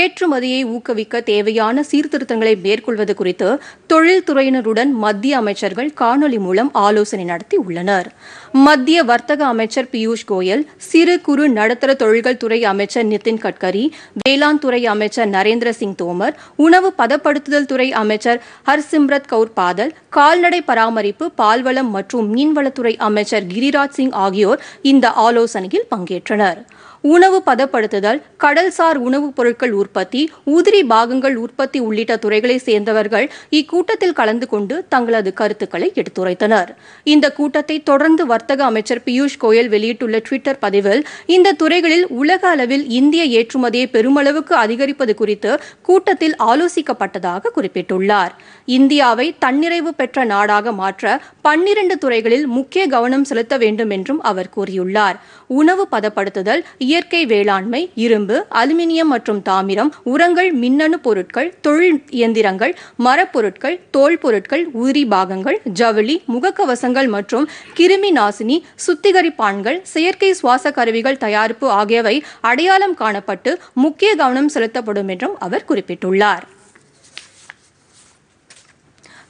ஏற்றுமதியை ஊக்குவிக்க தேவையான சீர்திருத்தங்களை மேற்கொள்வது குறித்து தொழில்துறையினருடன் மத்திய அமைச்சர்கள் காணொலி மூலம் ஆலோசனை நடத்தி உள்ளனர் மத்திய வர்த்தக அமைச்சர் பியூஷ் கோயல் சிறு குறு நடுத்தர தொழில்கள் துறை அமைச்சர் நிதின் கட்கரி வேளாண் துறை அமைச்சர் நரேந்திர சிங் தோமர் உணவு பதப்படுத்துதல் துறை அமைச்சர் ஹர்சிம்ரத் கவுர் பாதல் கால்நடை பராமரிப்பு பால்வளம் மற்றும் மீன்வளத்துறை அமைச்சர் கிரிராஜ் சிங் ஆகியோர் இந்த ஆலோசனையில் பங்கேற்றனர் உணவு பதப்படுத்துதல் கடல்சார் உணவுப் பொருட்கள் உற்பத்தி உதிரி பாகங்கள் உற்பத்தி உள்ளிட்ட துறைகளைச் சேர்ந்தவர்கள் இக்கூட்டத்தில் கலந்து கொண்டு தங்களது கருத்துக்களை எடுத்துரைத்தனர் இந்த கூட்டத்தை தொடர்ந்து வர்த்தக அமைச்சர் பியூஷ் கோயல் வெளியிட்டுள்ள டுவிட்டர் பதிவில் இந்த துறைகளில் உலக அளவில் இந்திய ஏற்றுமதியை பெருமளவுக்கு அதிகரிப்பது குறித்து கூட்டத்தில் ஆலோசிக்கப்பட்டதாக குறிப்பிட்டுள்ளார் இந்தியாவை தன்னிறைவு பெற்ற நாடாக மாற்ற பன்னிரண்டு துறைகளில் முக்கிய கவனம் செலுத்த வேண்டும் என்றும் அவர் கூறியுள்ளார் உணவு பதப்படுத்துதல் இயற்கை வேளாண்மை இரும்பு அலுமினியம் மற்றும் தாமிரம் உரங்கள் மின்னணு பொருட்கள் தொழில் இயந்திரங்கள் மரப்பொருட்கள் தோல் பொருட்கள் உதிரி பாகங்கள் ஜவுளி முகக்கவசங்கள் மற்றும் கிருமி நாசினி சுத்திகரிப்பான்கள் செயற்கை சுவாச கருவிகள் தயாரிப்பு ஆகியவை அடையாளம் காணப்பட்டு முக்கிய கவனம் செலுத்தப்படும் என்றும் அவர் குறிப்பிட்டுள்ளார்